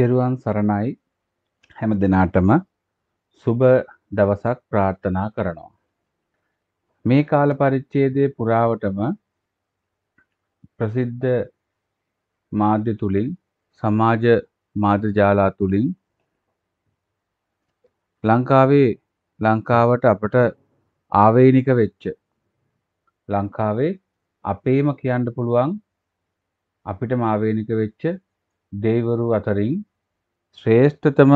තෙරුවන් සරණයි හැම දෙනාටම සුබ දවසක් ප්‍රාර්ථනා කරනවා. මේ කාල පරිච්ඡේදයේ පුරාවටම ප්‍රසිද්ධ මාධ්‍ය තුලින් සමාජ මාධ්‍ය ජාලා තුලින් ලංකාවේ ලංකාවට අපට ආවේනික වෙච්ච ලංකාවේ අපේම කියන්න පුළුවන් අපිටම ආවේනික වෙච්ච දෙවිවරු අතරින් ශ්‍රේෂ්ඨතම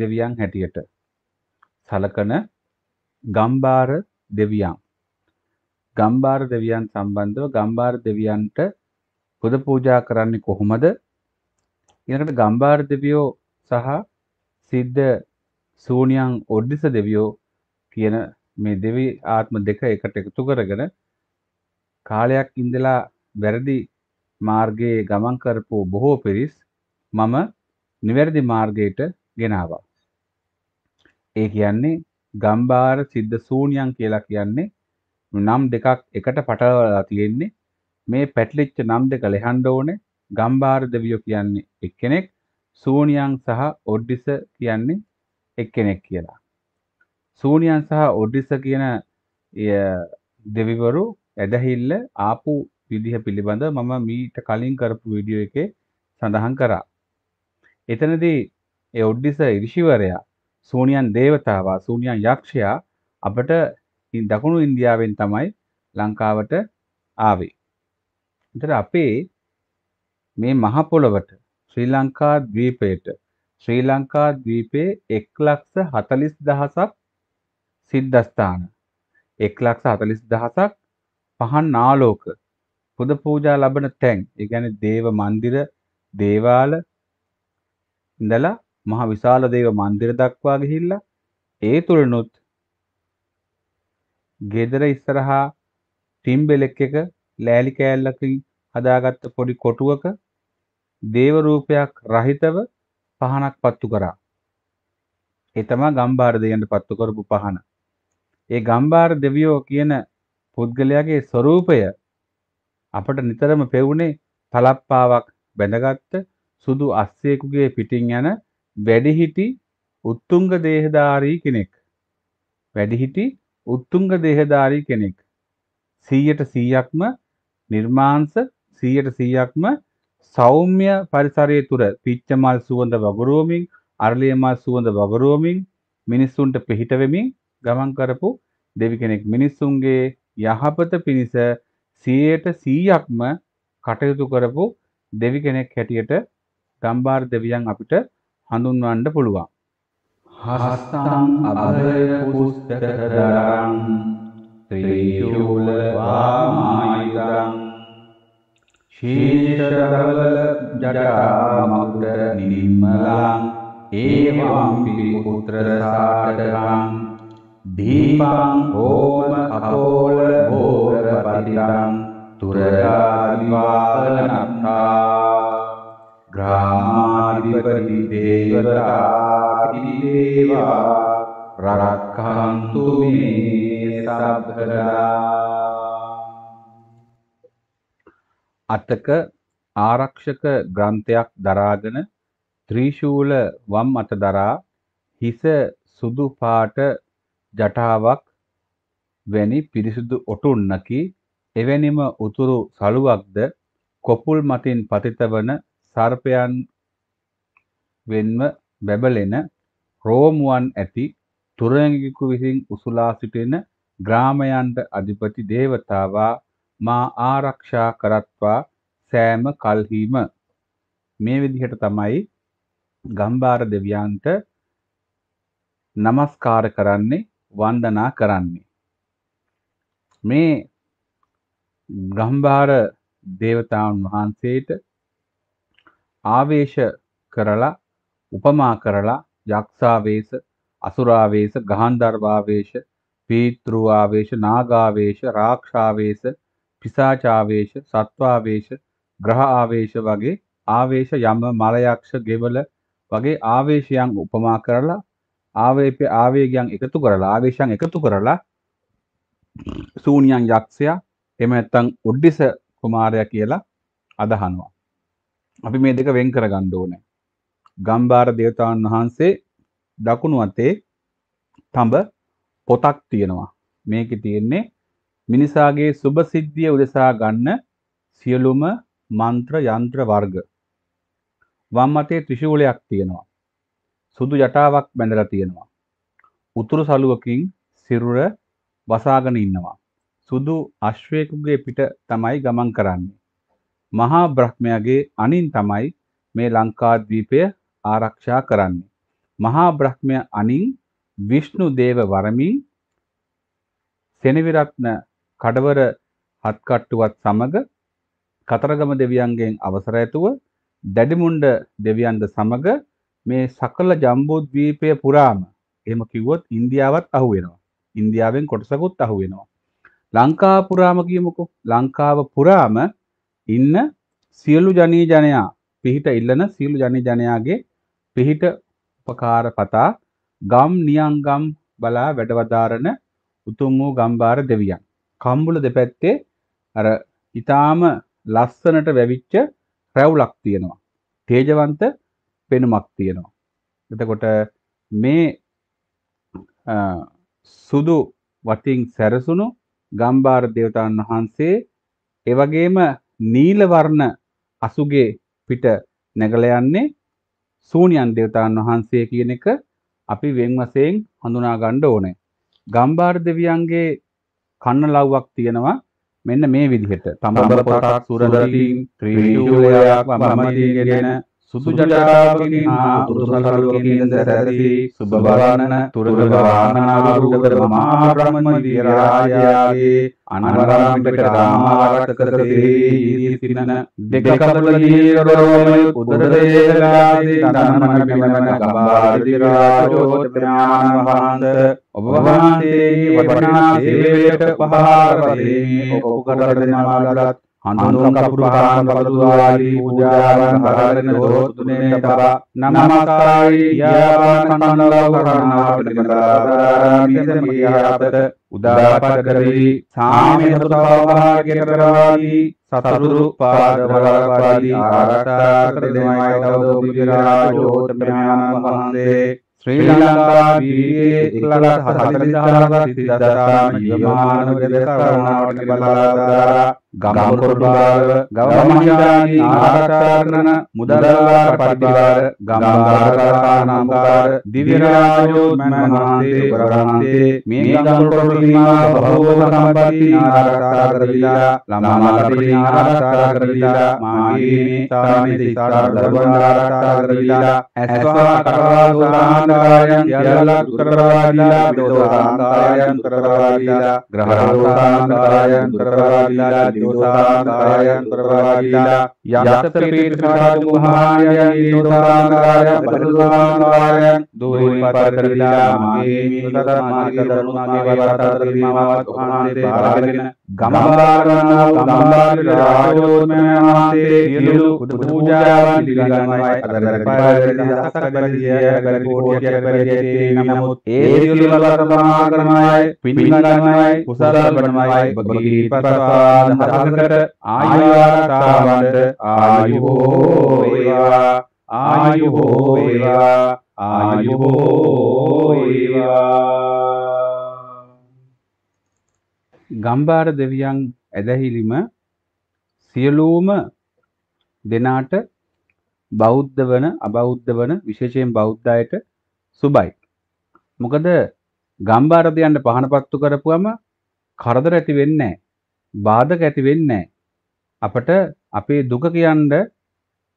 දෙවියන් හැටියට සලකන ගම්බාර දෙවියන්. ගම්බාර දෙවියන් සම්බන්ධව ගම්බාර දෙවියන්ට පුද පූජා කරන්නේ කොහොමද? ඊළඟට ගම්බාර දෙවියෝ සහ සිද්ධ සූනියන් ඔඩ්ඩිස දෙවියෝ කියන මේ දෙවි ආත්ම දෙක එකට එකතු කරගෙන කාලයක් ඉඳලා වැරදි මාර්ගයේ ගමන් කරපු බොහෝ පිරිස් මම නිවැරදි මාර්ගයට ගෙනාවා. ඒ කියන්නේ ගම්බාර සිද්ධ සූනියන් කියලා කියන්නේ නම් දෙකක් එකට පටලවලා තියෙන්නේ. මේ පැටලිච්ච නම් දෙක ලෙහන්න ඕනේ. ගම්බාර දෙවියෝ කියන්නේ එක්කෙනෙක්, සූනියන් සහ ඔඩ්ඩිස කියන්නේ එක්කෙනෙක් කියලා. සූනියන් සහ ඔඩ්ඩිස කියන දෙවිවරු ඇදහිල්ල ආපු විදිහ පිළිබඳ මම මීට කලින් කරපු වීඩියෝ එකේ සඳහන් කරා. එතනදී ඒ ඔඩ්ඩිස ඍෂිවරයා සූනියන් දේවතාවා සූනියන් යක්ෂයා අපට දකුණු ඉන්දියාවෙන් තමයි ලංකාවට ආවේ. එතන අපේ මේ මහ පොළවට ශ්‍රී ලංකා ද්වීපයට ශ්‍රී ලංකා ද්වීපයේ 140000ක් සිද්ධාස්ථාන 140000ක් පහන් ආලෝක පුද පූජා ලබන තැන්, ඒ කියන්නේ දේව මන්දිර, දේවාල, ඉඳලා මහා විශාල දේව මන්දිර දක්වා ගිහිල්ලා ඒ තුලනුත් ගෙදර ඉස්සරහා ටිම්බෙලෙක් එක ලෑලි කෑල්ලකින් හදාගත්ත පොඩි කොටුවක දේව රූපයක් රහිතව පහනක් පත්තු කරා. ඒ තමයි ගම්බාර දෙවියන්ට පත්තු කරපු පහන. ඒ ගම්බාර දෙවියෝ කියන පුද්ගලයාගේ ස්වરૂපය අපට නිතරම පෙවුනේ තලප්පාවක් බැඳගත්තු සුදු අස්සයෙකුගේ පිටින් යන වැඩිහිටි උත්තුංග දේහධාරී කෙනෙක්. වැඩිහිටි උත්තුංග දේහධාරී කෙනෙක්. 100ට 100ක්ම නිර්මාංශ 100ට 100ක්ම සෞම්‍ය පරිසරය තුර පිච්චමල් සුවඳ වගුරුවමින් අරලිය මල් සුවඳ වගුරුවමින් මිනිස්සුන්ට පිහිට වෙමින් ගමන් කරපු දෙවි කෙනෙක් මිනිස්සුන්ගේ යහපත පිණිස 100ට 100ක්ම කටයුතු කරපු දෙවි කෙනෙක් හැටියට ගම්බාර් දෙවියන් අපිට හඳුන්වන්න පුළුවන්. හස්තං අභය පුස්තකරං ත්‍රියුල වාමායිරං ශීර්ෂරවල ජටාමකුට නිම්මලං ඒවම්පි පුත්‍රසාටකං දීපං හෝම අපෝල හෝර පතිරං තුරරාවිවාලනත්තා ග්‍රාමාධිපති දේවතා පිදේවා රක්ඛන්තු මේ සබ්බදා අතක ආරක්ෂක ග්‍රන්ථයක් දරාගෙන ත්‍රිශූල වම් අත දරා හිස සුදු පාට ජටාවක් වැනි පිරිසුදු ඔටුන්නකි එවැනිම උතුරු සලුවක්ද කොපුල් මතින් පතිත වන සර්පයන් වෙන්ව බැබලෙන රෝමුවන් ඇති තුරංගිකු විසින් උසුලා සිටින ග්‍රාමයන්ට අධිපති දේවතාවා මා ආරක්ෂා කරත්වා සෑම කල්හිම මේ විදිහට තමයි ගම්බාර දෙවියන්ට নমස්කාර කරන්නේ වන්දනා කරන්නේ මේ ගම්බාර දේවතාවුන් වහන්සේට ආවේශ කරලා උපමා කරලා යක්ෂාවේශ අසුරාවේශ ගාන්ධර්වාවේශ පීතෘආවේශ නාගාවේශ රාක්ෂාවේශ පිසාචාවේශ සත්වාවේශ ග්‍රහ ආවේශ වගේ ආවේශ යම මලයක්ෂ ගෙවල වගේ ආවේශයන් උපමා කරලා ආවේප ආවේගයන් එකතු කරලා ආවේශයන් එකතු කරලා සූනියන් යක්ෂයා එහෙම නැත්නම් උඩ්ඩිස කුමාරයා කියලා අදහනවා අපි මේ දෙක වෙන් කරගන්න ඕනේ. ගම්බාර දේවතාවුන් වහන්සේ දකුණු අතේ තඹ පොතක් තියෙනවා. මේකේ තියෙන්නේ මිනිසාගේ සුබ සිද්ධිය උදෙසා ගන්න සියලුම මන්ත්‍ර යන්ත්‍ර වර්ග. වම් අතේ ත්‍රිශූලයක් තියෙනවා. සුදු ජටාවක් බැඳලා තියෙනවා. උතුරු සළුවකින් සිරුර වසාගෙන ඉන්නවා. සුදු අශ්වයෙකුගේ පිට තමයි ගමන් කරන්නේ. මහා බ්‍රහ්මයාගේ අණින් තමයි මේ ලංකාද්වීපය ආරක්ෂා කරන්නේ. මහා බ්‍රහ්මය අණින් විෂ්ණු දේව වරමින් සෙනවිරත්න කඩවර හත්කට්ටුවත් සමග කතරගම දෙවියන්ගෙන් අවසර ඇතුව දැඩිමුණ්ඩ දෙවියන්ද සමග මේ සකල ජම්බෝද්වීපය පුරාම එහෙම කිව්වොත් ඉන්දියාවත් අහුවෙනවා. ඉන්දියාවෙන් කොටසකුත් අහුවෙනවා. ලංකා පුරාම කියමුකෝ. ලංකාව පුරාම ඉන්න සියලු ජනී ජනයා පිහිට ඉල්ලන සියලු ජනී ජනයාගේ පිහිට උපකාර පතා ගම් නියංගම් බලා වැඩවදාරන උතුම් වූ ගම්බාර දෙවියන්. කම්බුල දෙපැත්තේ අර ඊටාම ලස්සනට වැවිච්ච රැවුලක් තියෙනවා. තේජවන්ත පෙනුමක් තියෙනවා. එතකොට මේ සුදු වතින් සැරසුණු ගම්බාර දේවතාවුන් වහන්සේ එවැගේම නීල වර්ණ අසුගේ පිට නැගල යන්නේ සූනියන් දෙවතාන් වහන්සේ කියන එක අපි වෙන් වශයෙන් හඳුනා ගන්න ඕනේ. ගම්බාර දෙවියන්ගේ කන්න ලව්වක් තියෙනවා මෙන්න මේ විදිහට. තමබර පොටක් සුරදීම් ත්‍රිවිධ වලයක් වමමදී කියන සුදු ජටාවකින් ආ පුරුසකලෝකයෙන් සැරසී සුබබලන තුරුගවානාවරුඩ මහාබ්‍රහ්ම විරාජයාගේ අනවරාමික රාමාරටකතේ තිනන දෙකකබලීරෝමය උදරදේශලාදී ධනමන මෙමන කබාරදි රාජෝත්‍රාණ වහන්ද ඔබ වහන්සේ වටිනා සේවයට පහර දෙමි ඔප කරදෙනවාලත් හඳුන් කපුරු කරාන් කබදු ආදී පූජාවන් කරගෙන දෝතුනේ තබා නමස්කාරයි යාවන් කන්නලව කරනා පිළිමදාරාමිස මීහාපත උදාපත කරවි සාමේ සතුතාවභාග්‍ය කරවාදී සතරු පාදවලවාදී ආරක්ෂා කර දෙමයි තවදෝ විරාජෝත්මයාණන් වහන්සේ ශ්‍රී ලංකා වීරියේ එක්ලලා හතලිදාරා සිද්ධාරා නියමානු දෙදකරණාවට බලලා ගම්කොරබාව ගවමහිලානී ආරක්ෂා කරන මුදලාර පරිවාර ගම්බාරකානාම්කාර දිව්‍ය රාජෝත් මහන්සේ ප්‍රධානන්සේ මේ ගම්කොරබිමා බහුවම සම්පති ආරක්ෂා කරලිලා ළමාලපිරි ආරක්ෂා කරලිලා මාගේ මේ තාමේ ඉතාර දරුවන් ආරක්ෂා කරලිලා ඇස්වා කරවා සාන්දායන් කියලා දුකරවාදීලා දෝසාන්දායන් දුකරවාදීලා ග්‍රහරෝසාන්දායන් දුකරවාදීලා दोषांगाय प्रभागिला यासपीठभागुहाय दोषांगाय बलुदांगाय दूरीपत्रलिला मामेमि तदमानिकधर्मामेवतातलिमावत् भागविन ගමබාරගන්නා වූ ගම්බාරික රාජෝත්මයන් වහන්සේ සියලු කුඩ පූජාවන් පිළිගන්වයි අදරපරිදි දහසක් බැරිදිය බැරි කෝටියක් බැරිදිය නමුත් ඒ සියලු බලත සමාගමයි පිළිගන්වයි කුසල බණමයි බගී ප්‍රසාද හදකට ආයුරතාවන්ට ආයු හෝ වේවා ආයු හෝ වේවා ආයු හෝ වේවා ගම්බාර දෙවියන් ඇදහිලිම සියලූම දෙනාට බෞද්ධ වන අබෞද්ධ වන විශේෂයෙන් බෞද්ධයට සුබයි. මොකද ගම්බාරදයන්ට පහනපත්තු කරපුවම කරදර ඇති වෙන්නේ බාධක ඇති වෙන්නේ අපට අපේ දුක කියන්න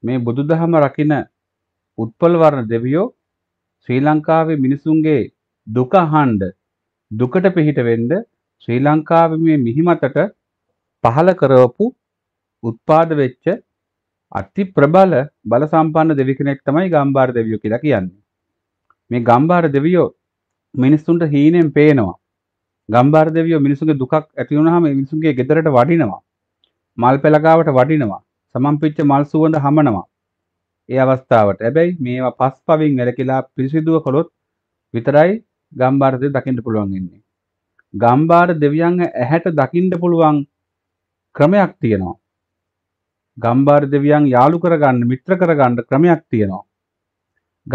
මේ බුදුදහම රකින උත්පලවරණ දෙවියෝ ශ්‍රී ලංකාවේ මිනිසුන්ගේ දුක අහන්න දුකට පිහිට වෙන්න ශ්‍රී ලංකාවේ මේ මිහිමතට පහළ කරවපු උත්පාද වෙච්ච අති ප්‍රබල බල සම්පන්න දෙවි කෙනෙක් තමයි ගම්බාර දෙවියෝ කියලා කියන්නේ. මේ ගම්බාර දෙවියෝ මිනිස්සුන්ට හීනෙන් පේනවා. ගම්බාර දෙවියෝ මිනිසුන්ගේ දුකක් ඇති වුනහම මිනිසුන්ගේ ගෙදරට වඩිනවා. මල් පෙළගාවට වඩිනවා. සමම්පිච්ච මල් සුවඳ හමනවා. ඒ අවස්ථාවට. හැබැයි මේවා පස්පවින් වැළකීලා පිරිසිදුව කළොත් විතරයි ගම්බාර දෙවියෝ දකින්න පුළුවන් ඉන්නේ. ගම්බාර දෙවියන්ව ඇහැට දකින්න පුළුවන් ක්‍රමයක් තියෙනවා. ගම්බාර දෙවියන් යාළු කරගන්න මිත්‍ර කරගන්න ක්‍රමයක් තියෙනවා.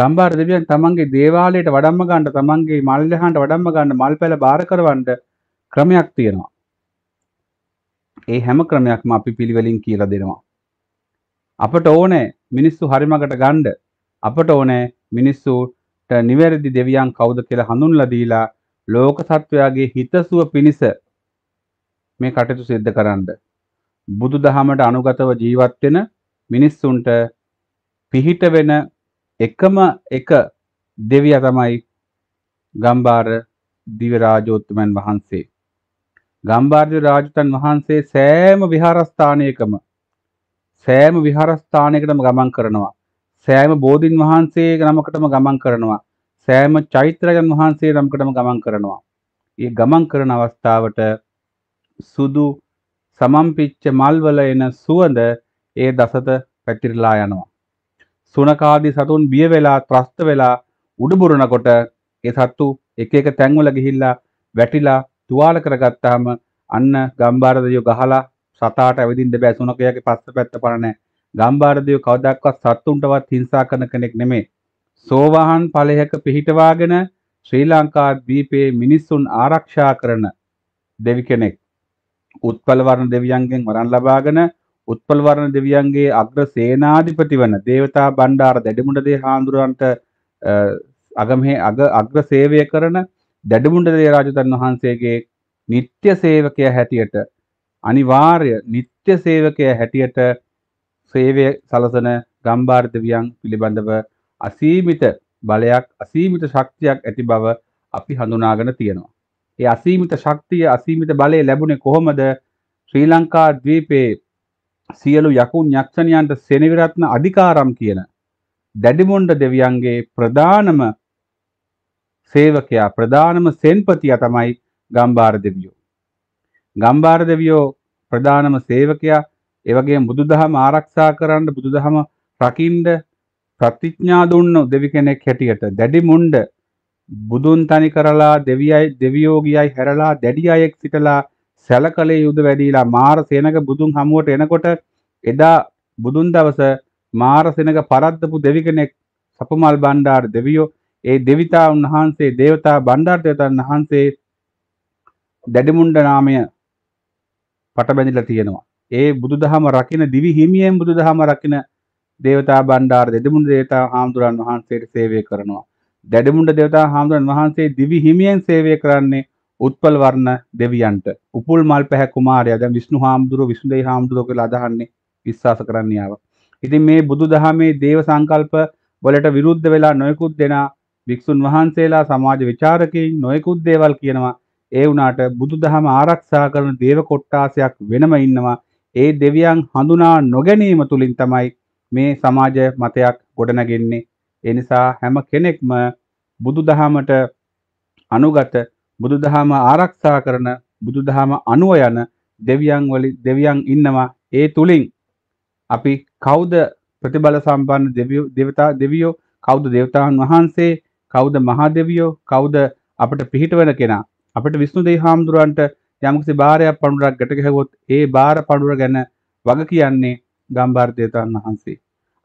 ගම්බාර දෙවියන් තමන්ගේ දේවාලයට වඩම්ම ගන්න තමන්ගේ මල්ලහන්ට වඩම්ම ගන්න මල් පැල බාර කරවන්න ක්‍රමයක් තියෙනවා. ඒ හැම ක්‍රමයක්ම අපි පිළිවෙලින් කියලා දෙනවා. අපට ඕනේ මිනිස්සු හරිමකට ගන්න අපට ඕනේ මිනිස්සුට නිවැරදි දෙවියන් කවුද කියලා හඳුන්ලා දීලා ලෝක සත්වයාගේ හිතසුව පිණිස මේ කටයුතු සිද්ධ කරන්න. බුදු දහමට අනුගතව ජීවත් වෙන මිනිස්සුන්ට පිහිට වෙන එකම එක දෙවියා තමයි ගම්බාර දිව රාජෝත්තමයන් වහන්සේ. ගම්බාර්ධ රාජතන් වහන්සේ සෑම විහාරස්ථානයකම සෑම විහාරස්ථානයකටම ගමන් කරනවා. සෑම බෝධීන් වහන්සේ නමකටම ගමන් කරනවා. සෑම චෛත්‍රයන් වහන්සේ නමකටම ගමන් කරනවා. ඒ ගමන් කරන අවස්ථාවට සුදු සමම්පිච්ච මල්වල එන සුවඳ ඒ දසත පැතිරලා යනවා. සුනකාදී සතුන් බිය වෙලා ත්‍රස්ත වෙලා උඩුබුරනකොට ඒ සත්තු එක එක තැන්වල ගිහිල්ලා වැටිලා තුවාල කරගත්තාම අන්න ගම්බාරදයෝ ගහලා සතාට ඇවිදින්න බෑ සුනකයාගේ පස්ස පැත්ත පණ නැහැ. ගම්බාරදයෝ කවදාවත් සත්තුන්ටවත් හිංසා කරන කෙනෙක් නෙමෙයි. සෝවාහන් ඵලයක පිහිටවාගෙන ශ්‍රී ලංකා ද්වීපයේ මිනිසුන් ආරක්ෂා කරන දෙවි කෙනෙක් උත්පලවර්ණ දෙවියන්ගෙන් වරන් ලබාගෙන උත්පලවර්ණ දෙවියන්ගේ අග්‍ර සේනාධිපති වන දේවතා බණ්ඩාර දැඩිමුණදේ හාමුදුරන්ට අගමහේ අග්‍ර සේවය කරන දැඩිමුණදේ රාජතන් වහන්සේගේ නිත්‍ය සේවකයා හැටියට අනිවාර්ය නිත්‍ය සේවකයා හැටියට සේවය සලසන ගම්බාර දෙවියන් පිළිබඳව අසීමිත බලයක් අසීමිත ශක්තියක් ඇති බව අපි හඳුනාගෙන තියෙනවා. ඒ අසීමිත ශක්තිය අසීමිත බලය ලැබුණේ කොහොමද? ශ්‍රී ලංකා ද්වීපයේ සියලු යකුන් යක්ෂණයන්ට සෙනවිරත්න අධිකාරම් කියන දැඩිමොණ්ඩ දෙවියන්ගේ ප්‍රධානම සේවකයා ප්‍රධානම සෙන්පතියා තමයි ගම්බාර දෙවියෝ. ගම්බාර දෙවියෝ ප්‍රධානම සේවකයා එවගේ බුදුදහම ආරක්ෂා කරන්න බුදුදහම රකින්න ප්‍රතිඥා දුන්න දෙවි කෙනෙක් හැටියට දැඩි මුණ්ඩ බුදුන් තනි කරලා දෙවියයි දෙවියෝගියයි හැරලා දැඩි අයෙක් සිටලා සැලකලේ යුද වැඩිලා මාර සේනක බුදුන් හමුවට එනකොට එදා බුදුන් දවස මාර සේනක පරද්දපු දෙවි කෙනෙක් සපුමල් බණ්ඩාර දෙවියෝ ඒ දෙවිතා උන්වහන්සේ දේවතා බණ්ඩාර දේවතාන් වහන්සේ දැඩිමුණ්ඩ නාමය පටබැඳිලා තියෙනවා. ඒ බුදුදහම රකින්න දිවි හිමියෙන් බුදුදහම රකින්න දේවතා බණ්ඩාර දෙදමුණ දේවතා හාමුදුරන් වහන්සේට සේවය කරනවා. දැඩමුණ්ඩ දේවතා හාමුදුරන් වහන්සේ දිවි හිමියෙන් සේවය කරන්නේ උත්පල වර්ණ දෙවියන්ට. උපුල් මල් පැහැ කුමාරයා දැන් විෂ්ණු හාමුදුරුව විෂ්ණුදේව හාමුදුරුව කියලා අදහන්නේ විශ්වාස කරන්න යාව. ඉතින් මේ බුදුදහමේ දේව සංකල්ප වලට විරුද්ධ වෙලා නොයෙකුත් දෙනා වික්ෂුන් වහන්සේලා සමාජ විචාරකයින් නොයෙකුත් දේවල් කියනවා. ඒ වුණාට බුදුදහම ආරක්ෂා කරන දේව කොට්ටාසයක් වෙනම ඉන්නවා. ඒ දෙවියන් හඳුනා නොගැනීම තුලින් තමයි මේ සමාජ මතයක් ගොඩනගෙන්නේ. ඒ නිසා හැම කෙනෙක්ම බුදුදහමට අනුගත බුදුදහම ආරක්ෂා කරන බුදුදහම අනුව යන දෙවියන් වලි දෙවියන් ඉන්නවා. ඒ තුලින් අපි කවුද ප්‍රතිබල සම්පන්න දෙවියෝ දෙවතා දෙවියෝ කවුද දේවතාවුන් වහන්සේ කවුද මහා දෙවියෝ කවුද අපිට පිහිටවන කෙනා අපිට විෂ්ණු දේහාමුදුරන්ට යම්කිසි බාරයක් පණුරක් ගැට ගැහුවොත් ඒ බාර පණුර ගැන වග කියන්නේ ගම්භාර්තයතන් වහන්සේ.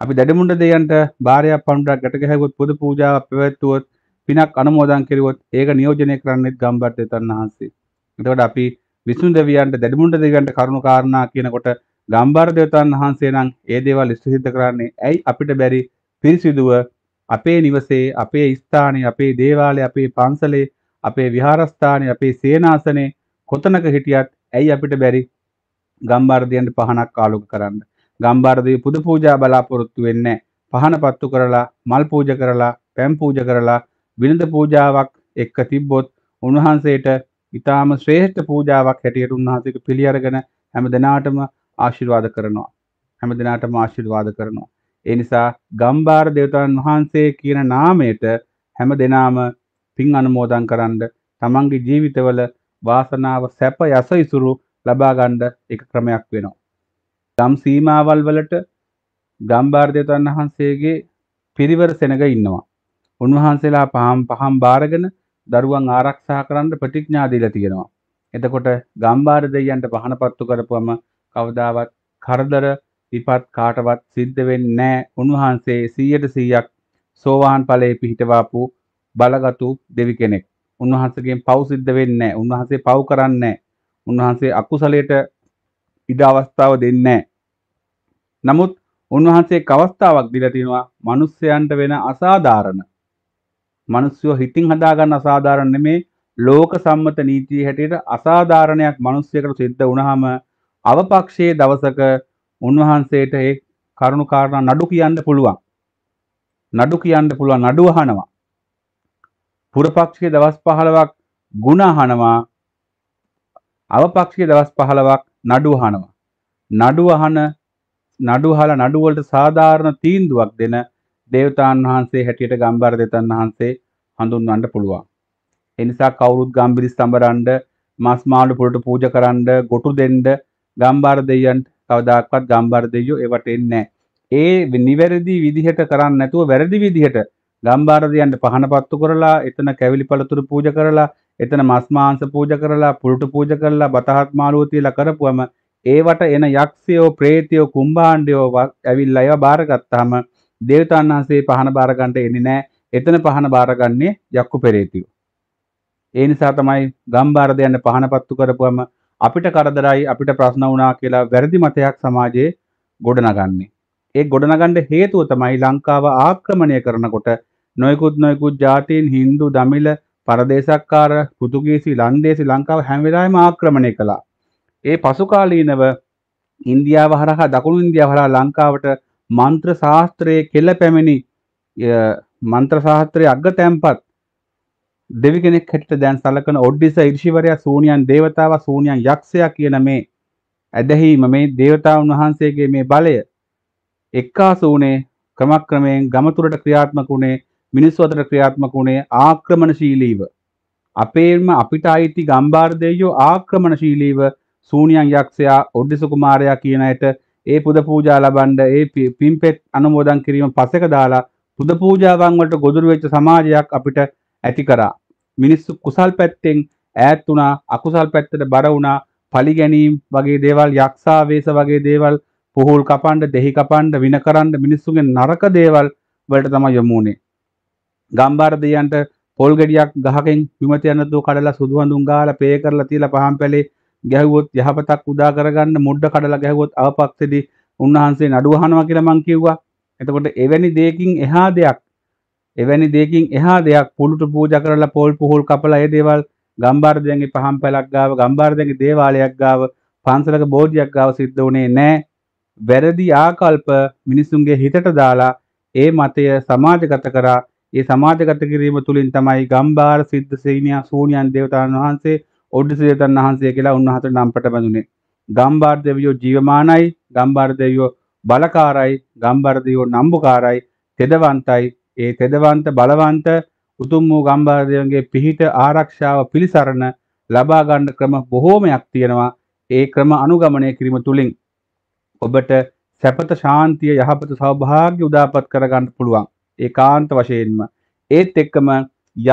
අපි දැඩමුණට දෙයන්ට භාරයක් පණුඩක් ගැටගැහැකුත් පොද පූජාව පැවැත්වුවොත් පිනක් අනුමෝදන් කෙරුවොත් ඒක නියෝජනය කරන්නෙත් ගම්භාර්තයතන් වහන්සේ. එතකොට අපි විසුන් දෙවියන්ට දැඩමුණට දෙවියන්ට කරුණු කාරණා කියනකොට ගම්භාර දෙවතන් වහන්සේ නම් ඒ දේවල් ඉෂ්ට සිද්ධ කරන්නේ ඇයි අපිට බැරි පිරිසිදුව අපේ නිවසේ අපේ ස්ථානයේ අපේ දේවාලයේ අපේ පන්සලේ අපේ විහාරස්ථානයේ අපේ සේනාසනේ කොතනක හිටියත් ඇයි අපිට බැරි ගම්බාර්දියන්ට පහනක් ආලෝක කරන්න. ගම්බාරදී පුද පූජා බලාපොරොත්තු වෙන්නේ පහන පත්තු කරලා මල් පූජ කරලා පැම් පූජ කරලා විනඳ පූජාවක් එක්ක තිබ්බොත් උන්වහන්සේට ඊටාම ශ්‍රේෂ්ඨ පූජාවක් හැටියට උන්වහන්සේක පිළි අරගෙන හැම දිනාටම ආශිර්වාද කරනවා හැම දිනාටම ආශිර්වාද කරනවා ඒ නිසා ගම්බාර දේවතාවුන් වහන්සේ කියන නාමයට හැම දිනාම පින් අනුමෝදන් කරන්ඩ තමන්ගේ ජීවිතවල වාසනාව සැප යස ඉසුරු ලබා ගන්න එක ක්‍රමයක් වෙනවා ගම් සීමාවල් වලට ගම්භාරදේවයන් වහන්සේගේ පිරිවර සෙනඟ ඉන්නවා. උන්වහන්සේලා පහම් පහම් බාරගෙන දරුවන් ආරක්ෂා කරන්න ප්‍රතිඥා දීලා තියෙනවා. එතකොට ගම්භාර දෙවියන්ට පහන පත්තු කරපුවම කවදාවත් කරදර විපත් කාටවත් සිද්ධ වෙන්නේ නැහැ. උන්වහන්සේ 100%ක් සෝවාන් ඵලයේ පිහිටවාපු බලගතු දෙවි කෙනෙක්. උන්වහන්සේගෙන් පව් සිද්ධ වෙන්නේ නැහැ. උන්වහන්සේ පව් කරන්නේ නැහැ. උන්වහන්සේ අකුසලයට ඉඩ අවස්ථාව දෙන්නේ නමුත් උන්වහන්සේ කවස්ථාවක් දීලා තිනවා මිනිස්යන්ට වෙන අසාධාරණ මිනිස්සු හිතින් හදාගන්න අසාධාරණ නෙමේ ලෝක සම්මත නීතිය හැටියට අසාධාරණයක් මිනිස්සෙකුට සිද්ධ වුණාම අවපක්ෂයේ දවසක උන්වහන්සේට ඒ කරුණු කාරණා නඩු කියන්න පුළුවන් නඩු කියන්න පුළුවන් නඩු අහනවා පුරපක්ෂයේ දවස් 15ක් ಗುಣ අහනවා අවපක්ෂයේ දවස් 15ක් නඩු අහනවා. නඩු අහන නඩු අහලා නඩු වලට සාධාරණ තීන්දුවක් දෙන දේවතාන් වහන්සේ හැටියට ගම්බර දෙතන් වහන්සේ හඳුන්වන්න පුළුවන්. ඒ නිසා කවුරුත් ගම්බිරිස් සම්බරන්න මස් මාළු පුරට පූජා කරන්න ගොටු දෙන්න ගම්බර දෙයයන්ට කවදාකවත් ගම්බර දෙයියෝ ඒවට එන්නේ ඒ නිවැරදි විදිහට කරන්නේ නැතුව වැරදි විදිහට ගම්බාර දෙයන්ට පහන පත්තු කරලා එතන කැවිලි පළතුරු පූජා කරලා එතන මස් මාංශ පූජා කරලා පුරුටු පූජා කරලා බතහත් මාළුව තියලා කරපුවම ඒවට එන යක්ෂයෝ ප්‍රේතයෝ කුම්භාණ්ඩයෝ ඇවිල්ලා ඒවා බාරගත්තාම දේවතාන් වහන්සේ පහන බාර ගන්න එන්නේ නැහැ. එතන පහන බාරගන්නේ යක්කු පෙරේතයෝ. ඒ නිසා තමයි ගම්බාර දෙන්න පහනපත්තු කරපුවම අපිට කරදරයි අපිට ප්‍රශ්න වුණා කියලා වැරදි මතයක් සමාජයේ ගොඩනගන්නේ. ඒ ගොඩනගන්න හේතුව තමයි ලංකාව ආක්‍රමණය කරනකොට නොයෙකුත් නොයෙකුත් ජාතීන් Hindu දමිළ පරදේශක්කාර පෘතුගීසි ලන්දේසි ලංකාව හැම වෙලාවෙම ආක්‍රමණය කළා. ඒ පසුකාලීනව ඉන්දියාව හරහා දකුණු ඉන්දියාව හරහා ලංකාවට මන්ත්‍ර ශාස්ත්‍රයේ කෙළ පැමිණි මන්ත්‍ර ශාස්ත්‍රයේ අග්‍රතැන්පත් දෙවි කෙනෙක් හැටියට දැන් සලකන ඔඩ්ඩිස ඍෂිවරයා සූනියන් දේවතාවා සූනියන් යක්ෂයා කියන මේ ඇදහිීම මේ දේවතාවුන් වහන්සේගේ මේ බලය එක්කාසු වුණේ ක්‍රමක්‍රමයෙන් ගමතුරට ක්‍රියාත්මක වුණේ මිනිස්සු අතර ක්‍රියාත්මක වුණේ ආක්‍රමණශීලීව. අපේම අපිට අයිති ගම්බාර දෙවියෝ ආක්‍රමණශීලීව සූනියන් යක්ෂයා ඔඩ්ඩිසු කුමාරයා කියන අයට ඒ පුද පූජා ලබන්න ඒ පින්පෙත් අනුමෝදන් කිරීම පසෙක දාලා පුද පූජාවන් වලට ගොදුරු වෙච්ච සමාජයක් අපිට ඇති කරා. මිනිස්සු කුසල් පැත්තෙන් ඈත් වුණා, අකුසල් පැත්තට බර වුණා, පලි ගැනීම වගේ දේවල්, යක්ෂා වේස වගේ දේවල්, පුහුල් කපන්න, දෙහි කපන්න, වින කරන්න මිනිස්සුගේ නරක දේවල් වලට තමයි යොමු වුනේ. ගම්බාරදයන්ට පොල් ගෙඩියක් ගහකින් විමත යනතු කඩලා සුදුහඳුන් ගාල පේ කරලා තියලා පහන් පැලේ ගැහුවොත් යහපතක් උදා කරගන්න මුඩ්ඩ කඩලා ගැහුවොත් අවපක්ෂෙදී උන්වහන්සේ නඩුව අහනවා කියලා මං කිව්වා. එතකොට එවැනි දෙයකින් එහා දෙයක් එවැනි දෙයකින් එහා දෙයක් පුලුට පූජා කරලා පොල් පුහුල් කපලා ඒ දේවල් ගම්බාරදයන්ගේ පහන් පැලක් ගාව ගම්බාරදයන්ගේ දේවාලයක් ගාව පන්සලක බෝධියක් ගාව සිද්ධ වුණේ නැහැ. වැරදි ආකල්ප මිනිසුන්ගේ හිතට දාලා ඒ මතය සමාජගත කරා ඒ සමාජගත කිරීම තුළින් තමයි ගම්බාර සිද්ධ සේනියා සූනියන් දේවතාවුන් වහන්සේ ඔඩ්ඩිස දේවතාවුන් වහන්සේ කියලා උන්වහන්සේ නම් පැටබඳුනේ. ගම්බාර දෙවියෝ ජීවමානයි, ගම්බාර දෙවියෝ බලකාරයි, ගම්බාර දෙවියෝ නම්බුකාරයි, තෙදවන්තයි. ඒ තෙදවන්ත බලවන්ත උතුම් වූ ගම්බාර දෙවියන්ගේ පිහිට ආරක්ෂාව පිළිසරණ ලබා ගන්න ක්‍රම බොහෝමයක් තියෙනවා. ඒ ක්‍රම අනුගමනය කිරීම තුළින් ඔබට සැපත ශාන්තිය යහපත සෞභාග්‍ය උදාපත් කරගන්න පුළුවන්. ඒකාන්ත වශයෙන්ම ඒත් එක්කම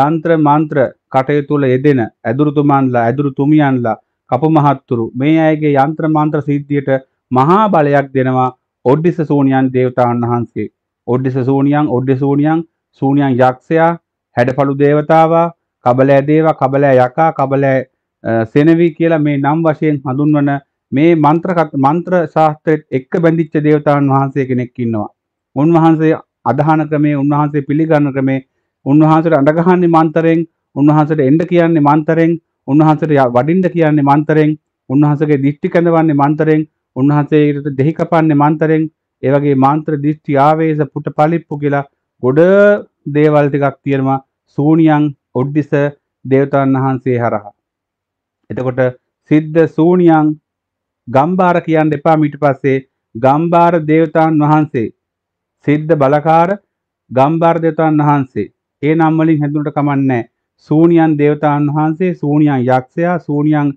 යන්ත්‍ර මන්ත්‍ර කටයුතු වල යෙදෙන ඇදුරුතුමන්ලා ඇදුරුතුමියන්ලා කපු මහත්තුරු මේ අයගේ යන්ත්‍ර මන්ත්‍ර සිද්ධියට මහා බලයක් දෙනවා ඔඩ්ඩිස සෝනියන් දේවතාවුන් වහන්සේ ඔඩ්ඩිස සෝනියන් ඔඩ්ඩිස සෝනියන් සෝනියන් යක්ෂයා හැඩපළු දේවතාවා කබලෑ දේවා කබලෑ යකා කබලෑ සෙනවි කියලා මේ නම් වශයෙන් හඳුන්වන මේ මන්ත්‍ර මන්ත්‍ර ශාස්ත්‍රෙත් එක්ක බැඳිච්ච දේවතාවුන් වහන්සේ කෙනෙක් ඉන්නවා. උන්වහන්සේ අදහන ක්‍රමේ උන්වහන්සේ පිළිගන්න ක්‍රමේ උන්වහන්සේට අඬගහන්නේ මන්තරෙන් උන්වහන්සේට එඬ කියන්නේ මන්තරෙන් උන්වහන්සේට වඩින්න කියන්නේ මන්තරෙන් උන්වහන්සේගේ දිෂ්ටි කඳවන්නේ මන්තරෙන් උන්වහන්සේට දෙහි කපන්නේ මන්තරෙන් ඒ වගේ මාන්ත්‍ර දිෂ්ටි ආවේශ පුට පලිප්පු කියලා ගොඩ දේවල් ටිකක් තියෙනවා සූනියන් ඔඩ්ඩිස දේවතාන් වහන්සේ හරහා. එතකොට සිද්ධ සූනියන් ගම්බාර කියන්න එපා ඊට පස්සේ ගම්බාර දේවතාන් වහන්සේ සිද්ධ බලකාර ගම්බාර දෙවතාන් වහන්සේ. ඒ නම් වලින් හැඳුනට කමන්නේ. සූනියන් දේවතාන් වහන්සේ, සූනියන් යක්ෂයා, සූනියන්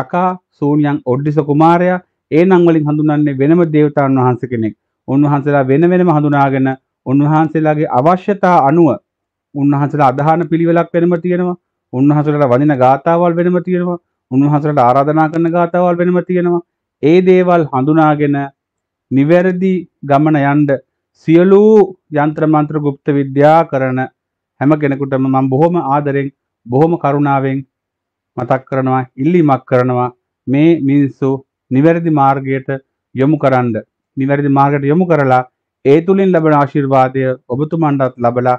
යකා, සූනියන් ඔඩ්ඩිස කුමාරයා ඒ නම් වලින් හඳුන්වන්නේ වෙනම දේවතාන් වහන්සේ කෙනෙක්. උන්වහන්සේලා වෙන වෙනම හඳුනාගෙන උන්වහන්සේලාගේ අවශ්‍යතා අනුව උන්වහන්සේලා අදහන පිළිවෙලක් වෙනම තියෙනවා. උන්වහන්සේලාට වඳින ගාතාවල් වෙනම තියෙනවා. උන්වහන්සේලාට ආරාධනා කරන ගාතාවල් වෙනම තියෙනවා. ඒ දේවල් හඳුනාගෙන නිවැරදි ගමන යන්න සියලු යන්ත්‍ර මන්ත්‍ර গুপ্ত විද්‍යා කරන හැම කෙනෙකුටම මම බොහොම ආදරෙන් බොහොම කරුණාවෙන් මතක් කරනවා ඉල්ලීමක් කරනවා මේ මිනිස්සු නිවැරදි මාර්ගයට යොමු කරන්න නිවැරදි මාර්ගයට යොමු කරලා ඒ තුලින් ලැබෙන ආශිර්වාදය ඔබතුමන්ටත් ලැබලා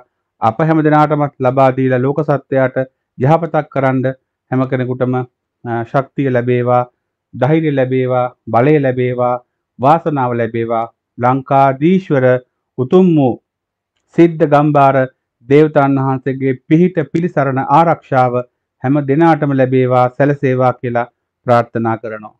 අප හැම දිනාටමත් ලබා දීලා ලෝක සත්‍යයට යහපතක් කරන්න හැම කෙනෙකුටම ශක්තිය ලැබේවා ධෛර්ය ලැබේවා බලය ලැබේවා වාසනාව ලැබේවා ලංකාදීශ්වර උතුම් වූ සිද්ධ ගම්බාර දේවතාන් වහන්සේගේ පිහිට පිළිසරණ ආරක්ෂාව හැම දිනාටම ලැබේවා සැලසේවා කියලා ප්‍රාර්ථනා කරනවා